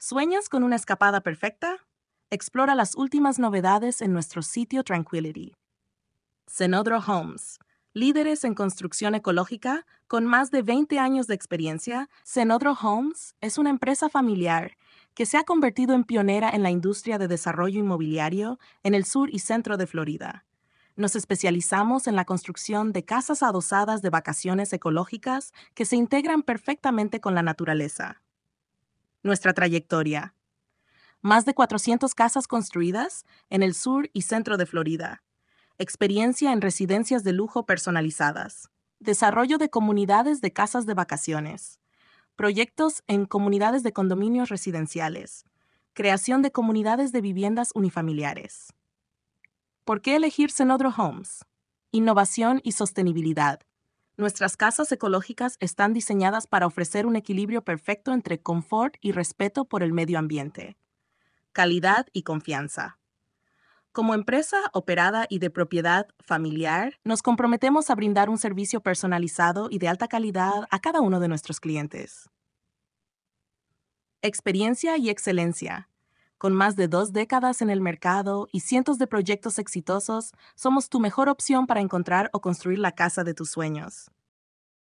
¿Sueñas con una escapada perfecta? Explora las últimas novedades en nuestro sitio Tranquility. Cenodro Homes. Líderes en construcción ecológica, con más de 20 años de experiencia, Cenodro Homes es una empresa familiar que se ha convertido en pionera en la industria de desarrollo inmobiliario en el sur y centro de Florida. Nos especializamos en la construcción de casas adosadas de vacaciones ecológicas que se integran perfectamente con la naturaleza nuestra trayectoria. Más de 400 casas construidas en el sur y centro de Florida. Experiencia en residencias de lujo personalizadas. Desarrollo de comunidades de casas de vacaciones. Proyectos en comunidades de condominios residenciales. Creación de comunidades de viviendas unifamiliares. ¿Por qué elegir Cenodro Homes? Innovación y sostenibilidad Nuestras casas ecológicas están diseñadas para ofrecer un equilibrio perfecto entre confort y respeto por el medio ambiente, calidad y confianza. Como empresa operada y de propiedad familiar, nos comprometemos a brindar un servicio personalizado y de alta calidad a cada uno de nuestros clientes. Experiencia y excelencia. Con más de dos décadas en el mercado y cientos de proyectos exitosos, somos tu mejor opción para encontrar o construir la casa de tus sueños.